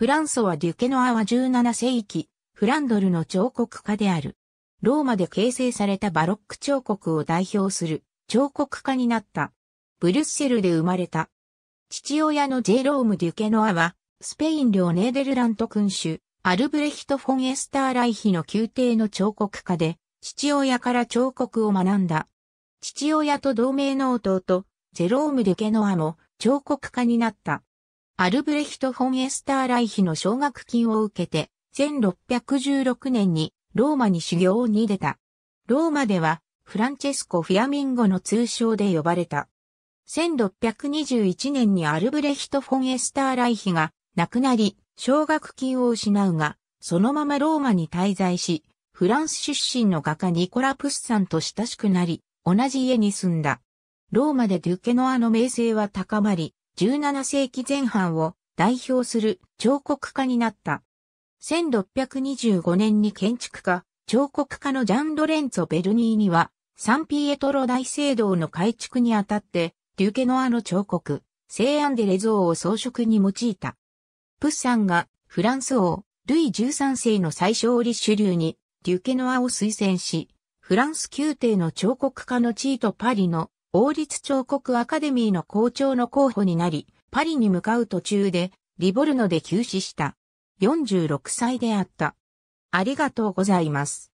フランソワ・デュケノアは17世紀、フランドルの彫刻家である。ローマで形成されたバロック彫刻を代表する彫刻家になった。ブリュッセルで生まれた。父親のジェローム・デュケノアは、スペイン領ネーデルラント君主、アルブレヒト・フォン・エスター・ライヒの宮廷の彫刻家で、父親から彫刻を学んだ。父親と同盟の弟、ジェローム・デュケノアも彫刻家になった。アルブレヒト・フォン・エスター・ライヒの奨学金を受けて、1616年にローマに修行に出た。ローマでは、フランチェスコ・フィアミンゴの通称で呼ばれた。1621年にアルブレヒト・フォン・エスター・ライヒが亡くなり、奨学金を失うが、そのままローマに滞在し、フランス出身の画家ニコラ・プッサンと親しくなり、同じ家に住んだ。ローマでデュケノアの名声は高まり、17世紀前半を代表する彫刻家になった。1625年に建築家、彫刻家のジャン・ロレンツォ・ベルニーニは、サンピエトロ大聖堂の改築にあたって、デュケノアの彫刻、西アンデレ像を装飾に用いた。プッサンがフランス王、ルイ13世の最小立主流に、デュケノアを推薦し、フランス宮廷の彫刻家の地位とパリの王立彫刻アカデミーの校長の候補になり、パリに向かう途中で、リボルノで急死した。46歳であった。ありがとうございます。